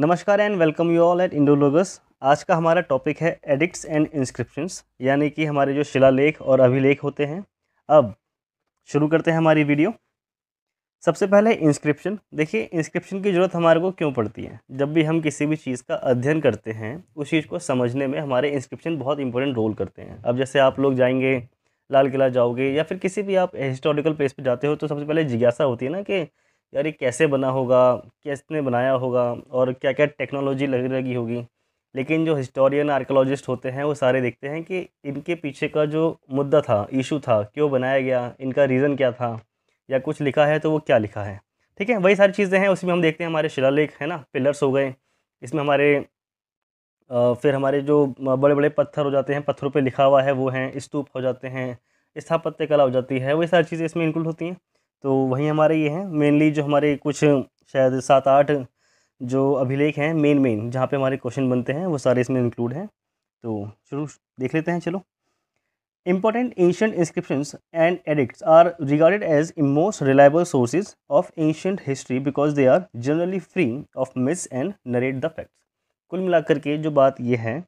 नमस्कार and welcome you all at Indologus आज का हमारा टॉपिक है एडिक्ट्स एंड इंस्क्रिप्शंस यानी कि हमारे जो शिलालेख और अभिलेख होते हैं अब शुरू करते हैं हमारी वीडियो सबसे पहले इंस्क्रिप्शन देखिए इंस्क्रिप्शन की ज़रूरत हमारे को क्यों पड़ती है जब भी हम किसी भी चीज़ का अध्ययन करते हैं उस चीज़ को समझने में हमारे इंस्क्रिप्शन बहुत इंपॉर्टेंट रोल करते हैं अब जैसे आप लोग जाएंगे लाल किला जाओगे या फिर किसी भी आप हिस्टोरिकल प्लेस पर जाते हो तो सबसे पहले जिज्ञासा होती है ना कि यार ये कैसे बना होगा किसने बनाया होगा और क्या क्या टेक्नोलॉजी लग लगी होगी लेकिन जो हिस्टोरियन आर्कोलॉजिस्ट होते हैं वो सारे देखते हैं कि इनके पीछे का जो मुद्दा था इशू था क्यों बनाया गया इनका रीज़न क्या था या कुछ लिखा है तो वो क्या लिखा है ठीक है वही सारी चीज़ें हैं उसमें हम देखते हैं हमारे शिलालेख है ना पिलर्स हो गए इसमें हमारे फिर हमारे जो बड़े बड़े पत्थर हो जाते हैं पत्थरों पर लिखा हुआ है वो हैं स्तूप हो जाते हैं स्थापत्य कला हो जाती है वही सारी चीज़ें इसमें इंक्लूड होती हैं तो वहीं हमारे ये हैं मेनली जो हमारे कुछ शायद सात आठ जो अभिलेख हैं मेन मेन जहाँ पे हमारे क्वेश्चन बनते हैं वो सारे इसमें इंक्लूड हैं तो शुरू देख लेते हैं चलो important ancient inscription and edict are regarded as most reliable sources of ancient history because they are generally free of miss and narrate the facts कुल मिलाकर के जो बात ये है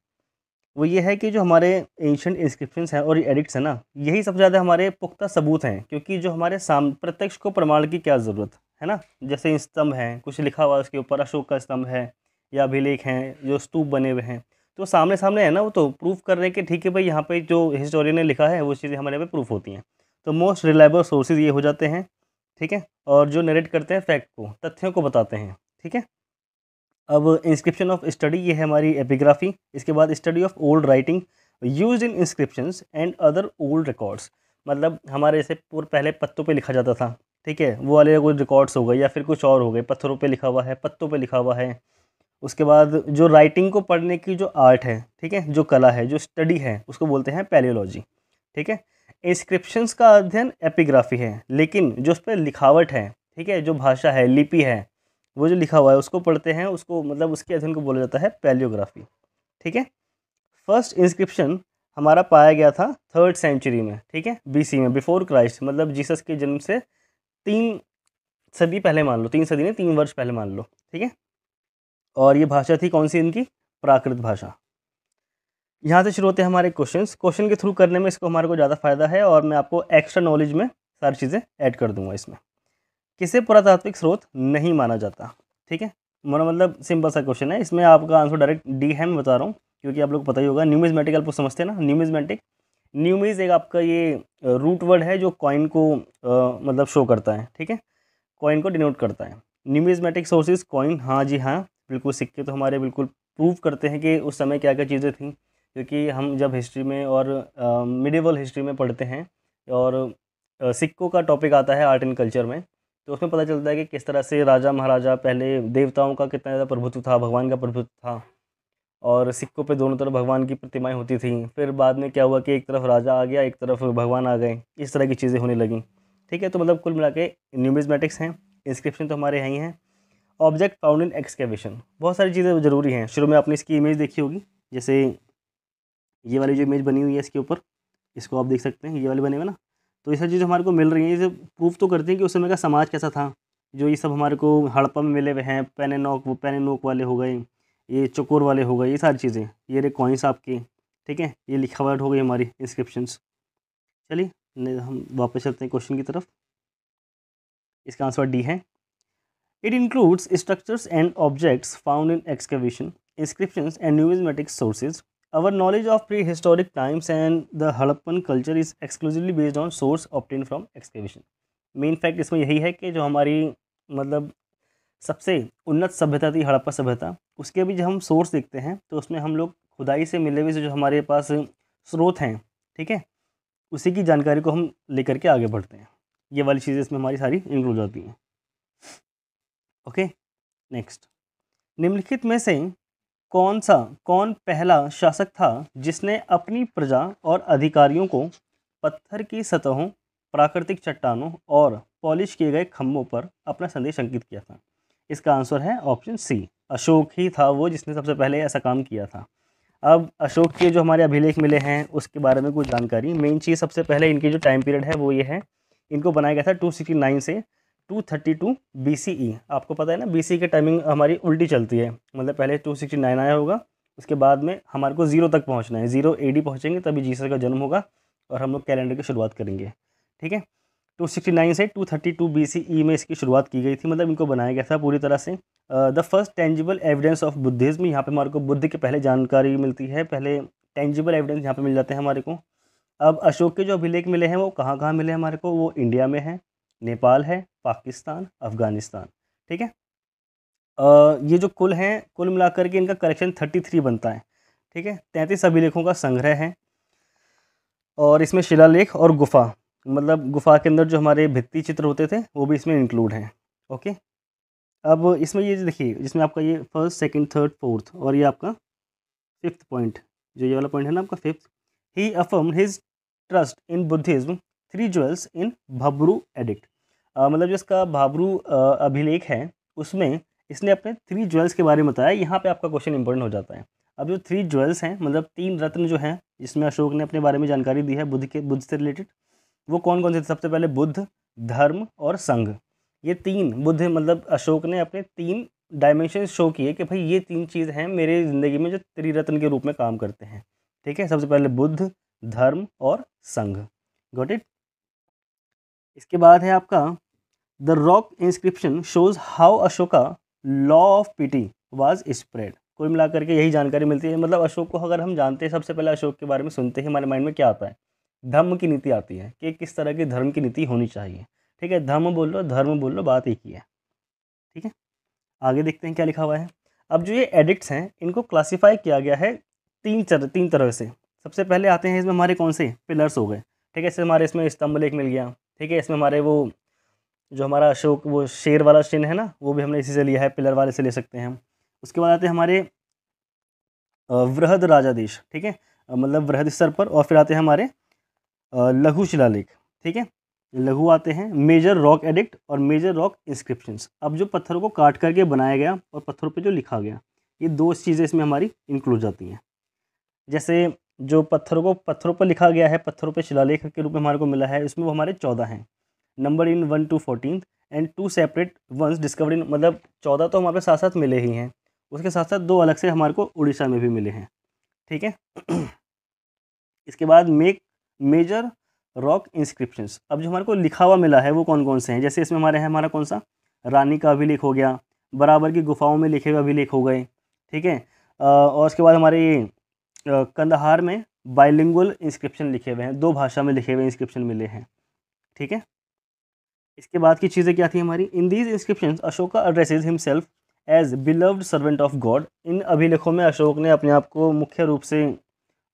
वो ये है कि जो हमारे एंशंट इंस्क्रिप्शन हैं और एडिक्ट्स हैं ना यही सबसे ज़्यादा हमारे पुख्ता सबूत हैं क्योंकि जो हमारे साम प्रत्यक्ष को प्रमाण की क्या ज़रूरत है ना जैसे स्तंभ हैं कुछ लिखा हुआ उसके ऊपर अशोक का स्तंभ है या अभिलेख हैं जो स्तूप बने हुए हैं तो सामने सामने है ना वो तो प्रूफ कर रहे हैं कि ठीक है भाई यहाँ पर जो हिस्टोरियन ने लिखा है वो चीज़ें हमारे पर प्रूफ होती हैं तो मोस्ट रिलायबल सोर्सेज ये हो जाते हैं ठीक है और जो नरेट करते हैं फैक्ट को तथ्यों को बताते हैं ठीक है अब इंस्क्रिप्शन ऑफ स्टडी ये है हमारी एपिग्राफी इसके बाद study of old writing use in inscription and other old records मतलब हमारे जैसे पहले पत्तों पे लिखा जाता था ठीक है वो वाले कुछ रिकॉर्ड्स हो गए या फिर कुछ और हो गए पत्थरों पे लिखा हुआ है पत्तों पे लिखा हुआ है उसके बाद जो राइटिंग को पढ़ने की जो आर्ट है ठीक है जो कला है जो स्टडी है उसको बोलते हैं पैलियोलॉजी ठीक है इंस्क्रिप्शंस का अध्ययन एपिग्राफी है लेकिन जो उस पर लिखावट है ठीक है जो भाषा है लिपि है वो जो लिखा हुआ है उसको पढ़ते हैं उसको मतलब उसके अध्ययन को बोला जाता है पैलियोग्राफी ठीक है फर्स्ट इंस्क्रिप्शन हमारा पाया गया था थर्ड सेंचुरी में ठीक है बीसी में बिफोर क्राइस्ट मतलब जीसस के जन्म से तीन सदी पहले मान लो तीन सदी ने तीन वर्ष पहले मान लो ठीक है और ये भाषा थी कौन सी इनकी प्राकृत भाषा यहाँ से शुरू होते हैं हमारे क्वेश्चन क्वेश्चन के थ्रू करने में इसको हमारे को ज़्यादा फायदा है और मैं आपको एक्स्ट्रा नॉलेज में सारी चीज़ें ऐड कर दूंगा इसमें किसे पुरातात्विक स्रोत नहीं माना जाता ठीक है मेरा मतलब सिंपल सा क्वेश्चन है इसमें आपका आंसर डायरेक्ट डी है मैं बता रहा हूँ क्योंकि आप लोग पता ही होगा न्यूमिजमेटिक आप लोग समझते हैं ना न्यूमिजमेटिक न्यूमिज एक आपका ये रूट वर्ड है जो कॉइन को आ, मतलब शो करता है ठीक है कॉइन को डिनोट करता है न्यूमिजमेटिक सोर्सेज कॉइन हाँ जी हाँ बिल्कुल सिक्के तो हमारे बिल्कुल प्रूव करते हैं कि उस समय क्या क्या चीज़ें थी क्योंकि हम जब हिस्ट्री में और मिडिवल हिस्ट्री में पढ़ते हैं और सिक्कों का टॉपिक आता है आर्ट एंड कल्चर में तो उसमें पता चलता है कि किस तरह से राजा महाराजा पहले देवताओं का कितना ज़्यादा प्रभुत्व था भगवान का प्रभुत्व था और सिक्कों पे दोनों तरफ भगवान की प्रतिमाएं होती थी फिर बाद में क्या हुआ कि एक तरफ राजा आ गया एक तरफ भगवान आ गए इस तरह की चीज़ें होने लगें ठीक है तो मतलब कुल मिला के न्यूमिजमेटिक्स हैं इंस्क्रिप्शन तो हमारे यहाँ ही हैं ऑब्जेक्ट फाउंड इन एक्सकेविशन बहुत सारी चीज़ें ज़रूरी हैं शुरू में आपने इसकी इमेज देखी होगी जैसे ये वाली जो इमेज बनी हुई है इसके ऊपर इसको आप देख सकते हैं ये वाली बने हुए ना तो ये सारी चीज़ें हमारे को मिल रही हैं ये प्रूफ तो करते हैं कि उस समय का समाज कैसा था जो ये सब हमारे को हड़प्पा में मिले हुए हैं नोक वो नोक वाले हो गए ये चकोर वाले हो गए ये सारी चीज़ें ये रे कॉइंस आपके ठीक है ये लिखा वर्ड हो गई हमारी इंस्क्रिप्शंस चलिए हम वापस चलते हैं क्वेश्चन की तरफ इसका आंसर डी है it includes structures and objects found in excavation inscriptions and numismatic sources Our knowledge of prehistoric times and the Harappan culture is exclusively based on source obtained from excavation. Main fact इसमें यही है कि जो हमारी मतलब सबसे उन्नत सभ्यता थी हड़प्पा सभ्यता उसके भी जब हम सोर्स देखते हैं तो उसमें हम लोग खुदाई से मिले हुए जो हमारे पास स्रोत हैं ठीक है उसी की जानकारी को हम लेकर के आगे बढ़ते हैं ये वाली चीज़ें इसमें हमारी सारी इंक्लूड होती हैं ओके नेक्स्ट निम्नलिखित में से कौन सा कौन पहला शासक था जिसने अपनी प्रजा और अधिकारियों को पत्थर की सतहों प्राकृतिक चट्टानों और पॉलिश किए गए खम्भों पर अपना संदेश अंकित किया था इसका आंसर है ऑप्शन सी अशोक ही था वो जिसने सबसे पहले ऐसा काम किया था अब अशोक के जो हमारे अभिलेख मिले हैं उसके बारे में कुछ जानकारी मेन चीज़ सबसे पहले इनकी जो टाइम पीरियड है वो ये है इनको बनाया गया था टू से two thirty two B C E आपको पता है ना बी सी e की टाइमिंग हमारी उल्टी चलती है मतलब पहले टू सिक्सटी नाइन आया होगा उसके बाद में हमारे को ज़ीरो तक पहुंचना है ज़ीरो ए डी पहुँचेंगे तभी जीसस का जन्म होगा और हम लोग कैलेंडर की शुरुआत करेंगे ठीक है टू सिक्सटी नाइन से two thirty two B C E में इसकी शुरुआत की गई थी मतलब इनको बनाया गया था पूरी तरह से the first tangible evidence of Buddhism यहाँ पर हमारे को बुद्ध की पहले जानकारी मिलती है पहले टेंजिबल एविडेंस यहाँ पर मिल जाते हैं हमारे को अब अशोक के जो अभिलेख मिले हैं वो कहाँ कहाँ मिले हैं हमारे को वो इंडिया में हैं नेपाल है पाकिस्तान अफ़गानिस्तान ठीक है ये जो कुल हैं कुल मिलाकर के इनका करेक्शन थर्टी थ्री बनता है ठीक है तैंतीस अभिलेखों का संग्रह है और इसमें शिलालेख और गुफा मतलब गुफा के अंदर जो हमारे भित्ति चित्र होते थे वो भी इसमें इंक्लूड हैं ओके अब इसमें ये देखिए जिसमें आपका ये फर्स्ट सेकंड थर्ड फोर्थ और ये आपका फिफ्थ पॉइंट जो ये वाला पॉइंट है ना आपका fifth he affirm his trust in Buddhism three jewels in Bhabru edict मतलब जिसका भाबरू अभिलेख है उसमें इसने अपने थ्री ज्वेल्स के बारे में बताया यहाँ पे आपका क्वेश्चन इंपॉर्टेंट हो जाता है अब जो थ्री ज्वेल्स हैं मतलब तीन रत्न जो हैं जिसमें अशोक ने अपने बारे में जानकारी दी है बुद्ध के बुद्ध से रिलेटेड वो कौन कौन से थे सबसे पहले बुद्ध धर्म और संघ ये तीन बुद्ध मतलब अशोक ने अपने तीन डायमेंशन शो किए कि भाई ये तीन चीज़ हैं मेरे ज़िंदगी में जो त्रिरत्न के रूप में काम करते हैं ठीक है सबसे पहले बुद्ध धर्म और संघ गॉट इट इसके बाद है आपका the rock inscription shows how Ashoka law of piety was spread कोई मिला करके यही जानकारी मिलती है मतलब अशोक को अगर हम जानते हैं सबसे पहले अशोक के बारे में सुनते हैं हमारे माइंड में क्या आता है धर्म की नीति आती है कि किस तरह की धर्म की नीति होनी चाहिए ठीक है धर्म बोल लो धर्म बोल लो बात एक ही है ठीक है आगे देखते हैं क्या लिखा हुआ है अब जो ये एडिक्ट्स हैं इनको क्लासीफाई किया गया है तीन चर, तीन तरह से सबसे पहले आते हैं इसमें हमारे कौन से पिलर्स हो गए ठीक है इससे हमारे इसमें स्तंभ लेख मिल गया ठीक है इसमें हमारे वो जो हमारा अशोक वो शेर वाला चिन्ह है ना वो भी हमने इसी से लिया है पिलर वाले से ले सकते हैं हम उसके बाद आते हैं हमारे वृहद राजा देश ठीक है मतलब वृहद स्तर पर और फिर आते हैं हमारे लघु शिलालेख ठीक है लघु आते हैं मेजर रॉक एडिक्ट और मेजर रॉक इंस्क्रिप्शंस अब जो पत्थरों को काट करके बनाया गया और पत्थरों पे जो लिखा गया ये दो चीज़ें इसमें हमारी इंक्लूड जाती हैं जैसे जो पत्थरों को पत्थरों पर लिखा गया है पत्थरों पर शिलालेख के रूप में हमारे को मिला है उसमें वो हमारे चौदह हैं number in one to fourteen and two separate ones discover in मतलब चौदह तो हमारे साथ साथ मिले ही हैं उसके साथ साथ दो अलग से हमारे को उड़ीसा में भी मिले हैं ठीक है इसके बाद मेक मेजर रॉक इंस्क्रिप्शंस अब जो हमारे को लिखा हुआ मिला है वो कौन कौन से हैं जैसे इसमें हमारे हैं हमारा कौन सा रानी का अभिलेख हो गया बराबर की गुफाओं में लिखे हुए अभिलेख हो गए ठीक है और उसके बाद हमारे कंदहार में बाइलिंगुअल इंस्क्रिप्शन लिखे हुए हैं दो भाषा में लिखे हुए इंस्क्रिप्शन मिले हैं ठीक है इसके बाद की चीज़ें क्या थी हमारी in these inscription Ashoka addresses himself as beloved servant of god इन अभिलेखों में अशोक ने अपने आप को मुख्य रूप से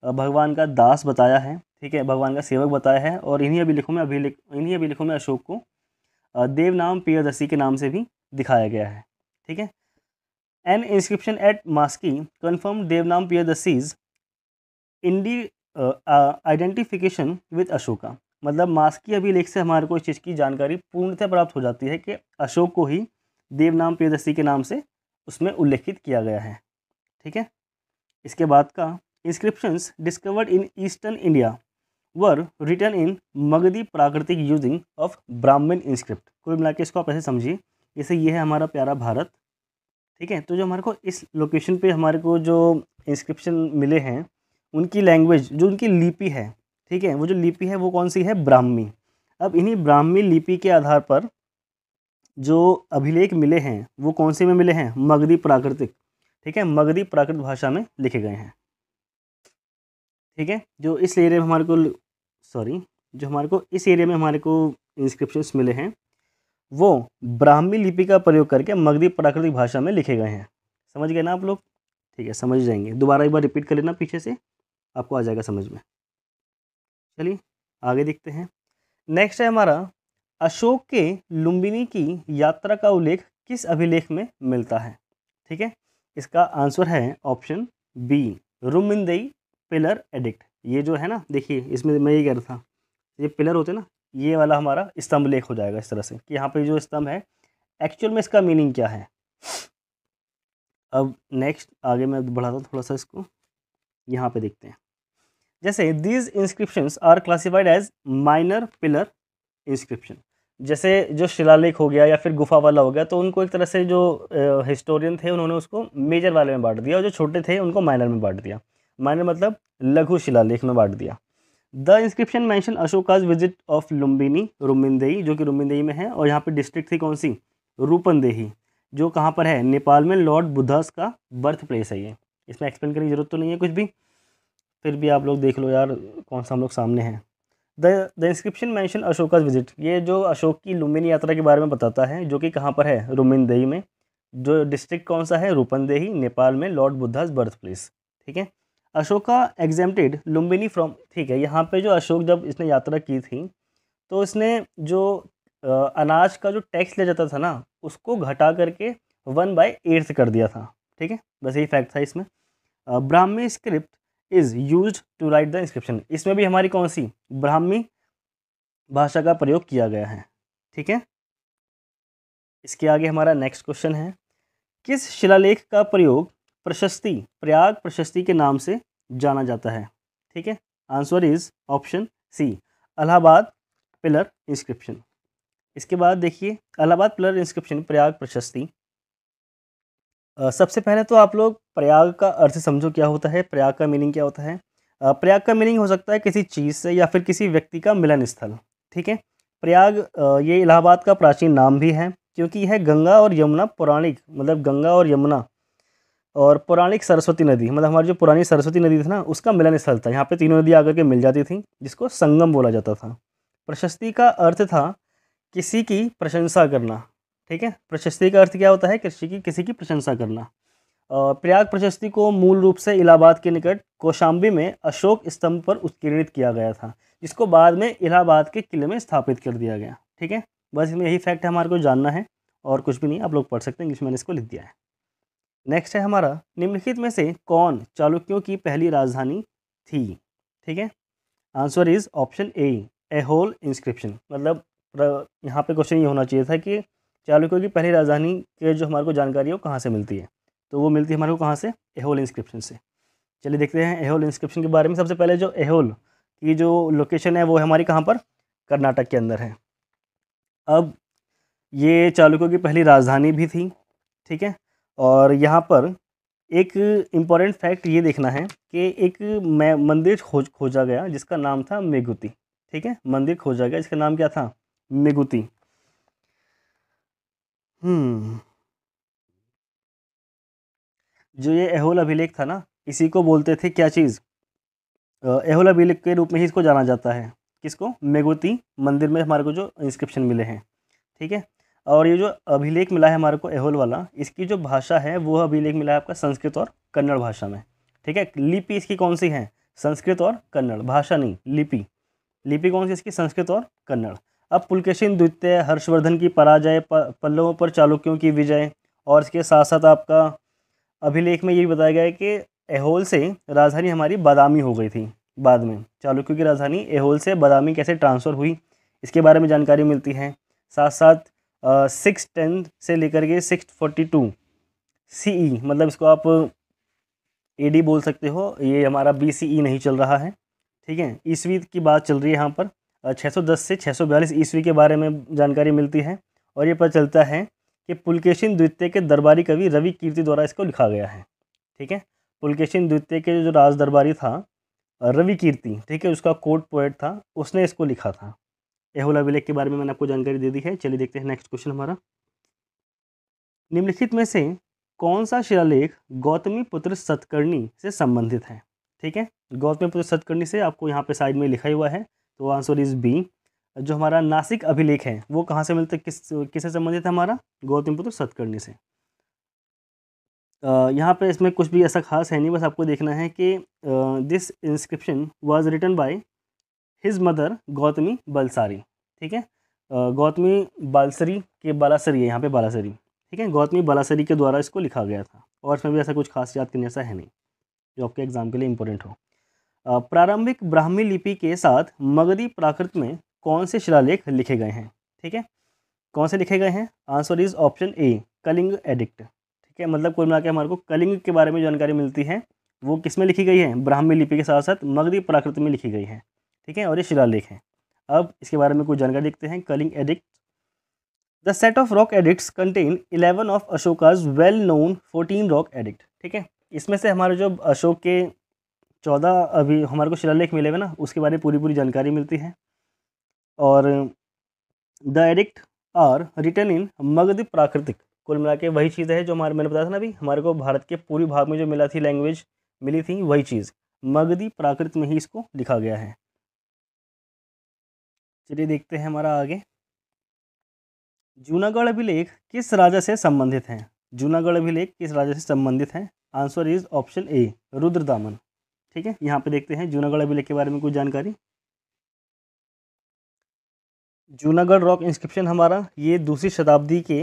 भगवान का दास बताया है ठीक है भगवान का सेवक बताया है और इन्हीं अभिलेखों में अभिलेख इन्हीं अभिलेखों में अशोक को देव नाम प्रियदर्शी के नाम से भी दिखाया गया है ठीक है an inscription at Maski confirm Devanam Priyadarshi's इंडी आइडेंटिफिकेशन विद अशोका मतलब मास्की अभिलेख से हमारे को इस चीज़ की जानकारी पूर्णतः प्राप्त हो जाती है कि अशोक को ही देवनाम प्रियदर्शी के नाम से उसमें उल्लेखित किया गया है ठीक है इसके बाद का inscriptions discovered in eastern India were written in Magadhi प्राकृतिक यूजिंग ऑफ ब्राह्मण इंस्क्रिप्ट कोई मिला के इसको आप ऐसे समझिए जैसे ये है हमारा प्यारा भारत ठीक है तो जो हमारे को इस लोकेशन पे हमारे को जो इंस्क्रिप्शन मिले हैं उनकी लैंग्वेज जो उनकी लिपि है ठीक है वो जो लिपि है वो कौन सी है ब्राह्मी अब इन्हीं ब्राह्मी लिपि के आधार पर जो अभिलेख मिले हैं वो कौन से में मिले हैं मगधी प्राकृतिक ठीक है मगधी प्राकृत भाषा में लिखे गए हैं ठीक है जो इस एरिया में हमारे को सॉरी जो हमारे को इस एरिया में हमारे को इंस्क्रिप्शंस मिले हैं वो ब्राह्मी लिपि का प्रयोग करके मगधी प्राकृतिक भाषा में लिखे गए हैं समझ गए ना आप लोग ठीक है समझ जाएंगे दोबारा एक बार रिपीट कर लेना पीछे से आपको आ जाएगा समझ में चलिए आगे देखते हैं नेक्स्ट है हमारा अशोक के लुम्बिनी की यात्रा का उल्लेख किस अभिलेख में मिलता है ठीक है इसका आंसर है option B Rummindei pillar edict ये जो है ना देखिए इसमें मैं ये कह रहा था ये पिलर होते ना ये वाला हमारा स्तंभ लेख हो जाएगा इस तरह से कि यहाँ पे जो स्तंभ है एक्चुअल में इसका मीनिंग क्या है अब नेक्स्ट आगे मैं बढ़ाता हूँ थोड़ा सा इसको यहाँ पे देखते हैं जैसे these inscription are classified as minor pillar inscription जैसे जो शिलालेख हो गया या फिर गुफा वाला हो गया तो उनको एक तरह से जो हिस्टोरियन थे उन्होंने उसको मेजर वाले में बांट दिया और जो छोटे थे उनको माइनर में बांट दिया माइनर मतलब लघु शिलालेख में बांट दिया the inscription mention Ashoka's visit of Lumbini Rummindei जो कि रुमिनदेही में है और यहाँ पर डिस्ट्रिक्ट थी कौन सी रूपनदेही जो कहाँ पर है नेपाल में लॉर्ड बुद्धास का बर्थ प्लेस है ये इसमें एक्सप्लेन करने की जरूरत तो नहीं है कुछ भी फिर भी आप लोग देख लो यार कौन सा हम लोग सामने हैं the the inscription mention Ashoka visit ये जो अशोक की लुम्बिनी यात्रा के बारे में बताता है जो कि कहाँ पर है रुमिनदेही में जो डिस्ट्रिक्ट कौन सा है रूपनदेही नेपाल में लॉर्ड बुद्धाज बर्थ प्लेस ठीक है अशोका एग्जेम्प्टेड लुम्बिनी फ्रॉम ठीक है यहाँ पे जो अशोक जब इसने यात्रा की थी तो इसने जो अनाज का जो टैक्स ले जाता था ना उसको घटा करके वन बाय एट्थ कर दिया था ठीक है बस यही फैक्ट था इसमें Brahmi script is use to write the inscription इसमें भी हमारी कौन सी ब्राह्मी भाषा का प्रयोग किया गया है ठीक है इसके आगे हमारा नेक्स्ट क्वेश्चन है किस शिलालेख का प्रयोग प्रशस्ति प्रयाग प्रशस्ति के नाम से जाना जाता है ठीक है answer is option C Allahabad pillar inscription इसके बाद देखिए अलाहाबाद पिलर इंस्क्रिप्शन प्रयाग प्रशस्ति सबसे पहले तो आप लोग प्रयाग का अर्थ समझो क्या होता है प्रयाग का मीनिंग क्या होता है प्रयाग का मीनिंग हो सकता है किसी चीज़ से या फिर किसी व्यक्ति का मिलन स्थल ठीक है प्रयाग ये इलाहाबाद का प्राचीन नाम भी है क्योंकि यह गंगा और यमुना पौराणिक मतलब गंगा और यमुना और पौराणिक सरस्वती नदी मतलब हमारी जो पुरानी सरस्वती नदी थी ना उसका मिलन स्थल था यहाँ पे तीनों नदी आकर के मिल जाती थी जिसको संगम बोला जाता था प्रशस्ति का अर्थ था किसी की प्रशंसा करना ठीक है प्रशस्ति का अर्थ क्या होता है कृषि की किसी की प्रशंसा करना प्रयाग प्रशस्ति को मूल रूप से इलाहाबाद के निकट कौशाम्बी में अशोक स्तंभ पर उत्कीर्णित किया गया था जिसको बाद में इलाहाबाद के किले में स्थापित कर दिया गया ठीक है बस इसमें यही फैक्ट है हमारे को जानना है और कुछ भी नहीं आप लोग पढ़ सकते हैं इंग्लिश मैंने इसको लिख दिया है नेक्स्ट है हमारा निम्नलिखित में से कौन चालुक्यों की पहली राजधानी थी ठीक है answer is option A a whole inscription मतलब यहाँ पे क्वेश्चन ये होना चाहिए था कि चालुक्यों की पहली राजधानी के जो हमारे को जानकारी है वो कहाँ से मिलती है तो वो मिलती है हमारे को कहाँ से एहोल इंस्क्रिप्शन से चलिए देखते हैं एहोल इंस्क्रिप्शन के बारे में सबसे पहले जो एहोल की जो लोकेशन है वो है हमारी कहाँ पर कर्नाटक के अंदर है अब ये चालुक्यों की पहली राजधानी भी थी ठीक है और यहाँ पर एक इम्पॉर्टेंट फैक्ट ये देखना है कि एक मंदिर खोज खोजा गया जिसका नाम था मेगुती ठीक है मंदिर खोजा गया जिसका नाम क्या था मेगुती हम्म। जो ये एहोल अभिलेख था ना इसी को बोलते थे क्या चीज़ एहोल अभिलेख के रूप में ही इसको जाना जाता है किसको मेगोती मंदिर में हमारे को जो इंस्क्रिप्शन मिले हैं ठीक है और ये जो अभिलेख मिला है हमारे को एहोल वाला इसकी जो भाषा है वो अभिलेख मिला है आपका संस्कृत और कन्नड़ भाषा में ठीक है लिपि इसकी कौन सी है संस्कृत और कन्नड़ भाषा नहीं लिपि लिपि कौन सी इसकी संस्कृत और कन्नड़ अब पुलकेशिन द्वितीय हर्षवर्धन की पराजय पल्लवों पर चालुक्यों की विजय और इसके साथ साथ आपका अभिलेख में ये भी बताया गया है कि एहोल से राजधानी हमारी बादामी हो गई थी बाद में चालुक्यों की राजधानी एहोल से बादामी कैसे ट्रांसफ़र हुई इसके बारे में जानकारी मिलती है साथ साथ सिक्स टेंथ से लेकर के six forty two C E मतलब इसको आप ए डी बोल सकते हो ये हमारा बी सी ई नहीं चल रहा है ठीक है ईस्वी की बात चल रही है यहाँ पर 610 से 642 ईस्वी के बारे में जानकारी मिलती है और ये पता चलता है कि पुलकेशिन द्वितीय के दरबारी कवि रवि कीर्ति द्वारा इसको लिखा गया है ठीक है पुलकेशिन द्वितीय के जो राज दरबारी था रवि कीर्ति ठीक है उसका कोर्ट पोएट था उसने इसको लिखा था एहुल अभिलेख के बारे में मैंने आपको जानकारी दे दी है चलिए देखते हैं नेक्स्ट क्वेश्चन हमारा निम्नलिखित में से कौन सा शिलालेख गौतमी पुत्र सतकर्णी से संबंधित है ठीक है गौतमी पुत्र सतकर्णी से आपको यहाँ पे साइड में लिखा हुआ है तो आंसर इज़ बी जो हमारा नासिक अभिलेख है वो कहाँ से मिलता है किस किससे संबंधित है हमारा गौतम पुत्र सतकर्णी से यहाँ पे इसमें कुछ भी ऐसा खास है नहीं बस आपको देखना है कि this inscription was written by his mother Gautami Balsari ठीक है गौतमी बालसरी के बालासरी है यहाँ पे बालासरी ठीक है गौतमी बालासरी के द्वारा इसको लिखा गया था और इसमें भी ऐसा कुछ खास याद करने ऐसा है नहीं जो आपके एग्ज़ाम के लिए इंपॉर्टेंट हो प्रारंभिक ब्राह्मी लिपि के साथ मगधी प्राकृत में कौन से शिलालेख लिखे गए हैं ठीक है कौन से लिखे गए हैं answer is option A Kalinga edict ठीक है मतलब कुल मिला के हमारे को कलिंग के बारे में जानकारी मिलती है वो किस में लिखी गई है ब्राह्मी लिपि के साथ साथ मगधी प्राकृत में लिखी गई है ठीक है और ये शिलालेख हैं अब इसके बारे में कुछ जानकारी देखते हैं Kalinga edict the set of rock edict contain eleven of Ashoka's well known fourteen rock edict ठीक है इसमें से हमारे जो अशोक के चौदह अभी हमारे को शिलालेख मिले हुए ना उसके बारे में पूरी पूरी जानकारी मिलती है और the edict are written in Magadh प्राकृतिक कुल मिला के वही चीज़ है जो हमारे मैंने बताया था ना अभी हमारे को भारत के पूरी भाग में जो मिला थी लैंग्वेज मिली थी वही चीज़ मगधी प्राकृत में ही इसको लिखा गया है चलिए देखते हैं हमारा आगे जूनागढ़ अभिलेख किस राजा से संबंधित हैं जूनागढ़ अभिलेख किस राजा से संबंधित हैं answer is option A Rudradaman ठीक है यहाँ पे देखते हैं जूनागढ़ अभिलेख के बारे में कुछ जानकारी जूनागढ़ रॉक इंस्क्रिप्शन हमारा ये दूसरी शताब्दी के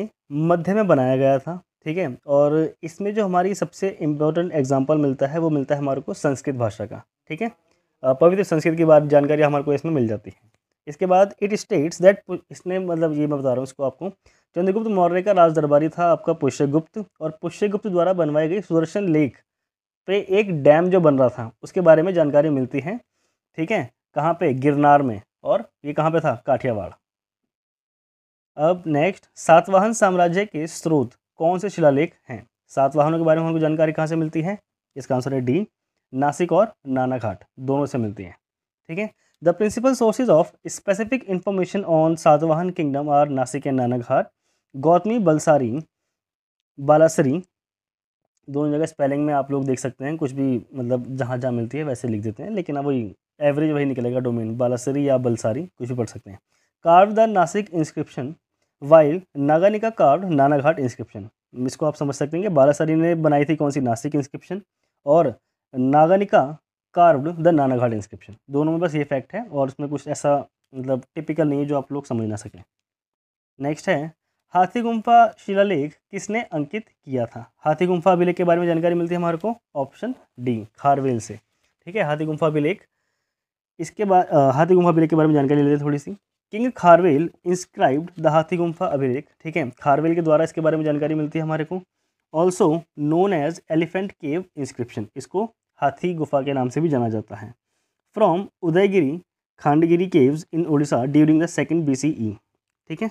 मध्य में बनाया गया था ठीक है और इसमें जो हमारी सबसे इम्पोर्टेंट एग्जाम्पल मिलता है वो मिलता है हमारे को संस्कृत भाषा का ठीक है पवित्र संस्कृत की बात जानकारी हमारे को इसमें मिल जाती है इसके बाद इट स्टेट्स दैट इसने मतलब ये मैं बता रहा हूँ इसको आपको चंद्रगुप्त मौर्य का राज दरबारी था आपका पुष्यगुप्त और पुष्यगुप्त द्वारा बनवाई गई सुदर्शन लेख पे तो एक डैम जो बन रहा था उसके बारे में जानकारी मिलती है ठीक है कहाँ पे गिरनार में और ये कहाँ पे था काठियावाड़ अब नेक्स्ट सातवाहन साम्राज्य के स्रोत कौन से शिलालेख हैं सातवाहनों के बारे में हमको जानकारी कहाँ से मिलती है इसका आंसर है डी नासिक और नानाघाट दोनों से मिलती हैं ठीक है the principal sources of specific information on Satavahana kingdom are Nasik and Nanaghat Gautami Balsari Balasari दोनों जगह स्पेलिंग में आप लोग देख सकते हैं कुछ भी मतलब जहाँ जहाँ मिलती है वैसे लिख देते हैं लेकिन अब वही एवरेज वही निकलेगा डोमेन बालासरी या बलसारी कुछ भी पढ़ सकते हैं carve the Nasik inscription while Naganika carve Nanaghat inscription इसको आप समझ सकते हैं कि बालासरी ने बनाई थी कौन सी नासिक इंस्क्रिप्शन और Naganika carved the Nanaghat inscription दोनों में बस ये फैक्ट है और उसमें कुछ ऐसा मतलब टिपिकल नहीं है जो आप लोग समझ ना सकें नेक्स्ट है हाथी गुम्फा शिलालेख किसने अंकित किया था हाथी गुम्फा अभिलेख के बारे में जानकारी मिलती है हमारे को ऑप्शन डी खारवेल से ठीक है हाथी गुम्फा अभिलेख इसके बाद हाथी गुम्फा अभिलेख के बारे में जानकारी लेते हैं थोड़ी सी king Kharavela inscribed the Hathi Gumpha अभिलेख ठीक है खारवेल के द्वारा इसके बारे में जानकारी मिलती है हमारे को also known as elephant cave inscription इसको हाथी गुफा के नाम से भी जाना जाता है from Udayagiri Khandagiri caves in Odisha during the second B ठीक है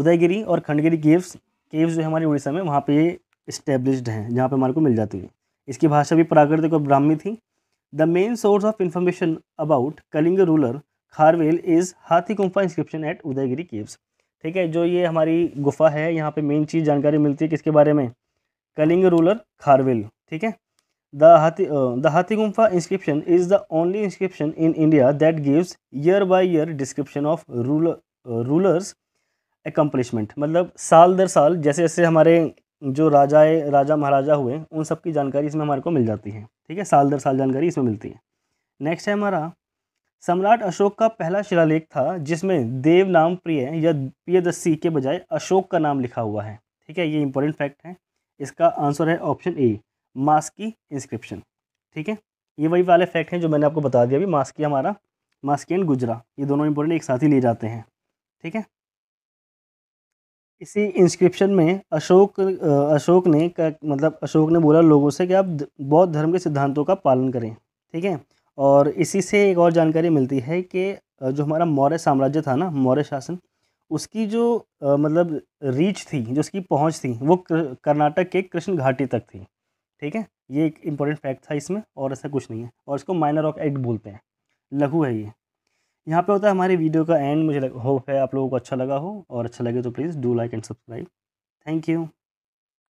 उदयगिरी और खंडगिरी केव्स केव्स जो है हमारे उड़ीसा में वहाँ पे ये इस्टेब्लिश्ड हैं जहाँ पे हमारे को मिल जाती है इसकी भाषा भी प्राकृतिक और ब्राह्मी थी the main source of information about Kalinga ruler Kharavela is Hathi Gumpha inscription at Udayagiri caves ठीक है जो ये हमारी गुफा है यहाँ पर मेन चीज़ जानकारी मिलती है किसके बारे में कलिंग रूलर खारवेल ठीक है the Hathi the Hathi Gumpha inscription is the only inscription in India that gives year by year description of ruler rulers accomplishment मतलब साल दर साल जैसे जैसे हमारे जो राजाए राजा महाराजा हुए उन सब की जानकारी इसमें हमारे को मिल जाती है ठीक है साल दर साल जानकारी इसमें मिलती है नेक्स्ट है हमारा सम्राट अशोक का पहला शिलालेख था जिसमें देव नाम प्रिय या प्रियदस्सी के बजाय अशोक का नाम लिखा हुआ है ठीक है ये इंपॉर्टेंट फैक्ट है इसका आंसर है ऑप्शन ए मास्की इंस्क्रिप्शन ठीक है ये वही वाले फैक्ट हैं जो मैंने आपको बता दिया अभी मास्की हमारा मास्की एंड गुजरा ये दोनों इंपॉर्टेंट एक साथ ही ले जाते हैं ठीक है इसी इंस्क्रिप्शन में अशोक अशोक ने का मतलब अशोक ने बोला लोगों से कि आप बौद्ध धर्म के सिद्धांतों का पालन करें ठीक है और इसी से एक और जानकारी मिलती है कि जो हमारा मौर्य साम्राज्य था ना मौर्य शासन उसकी जो मतलब रीच थी जो उसकी पहुंच थी वो कर्नाटक के कृष्ण घाटी तक थी ठीक है ये एक इम्पोर्टेंट फैक्ट था इसमें और ऐसा कुछ नहीं है और इसको माइनर ऑफ एक्ट बोलते हैं लघु है ये यहाँ पे होता है हमारे वीडियो का एंड मुझे होप है आप लोगों को अच्छा लगा हो और अच्छा लगे तो please do like and subscribe thank you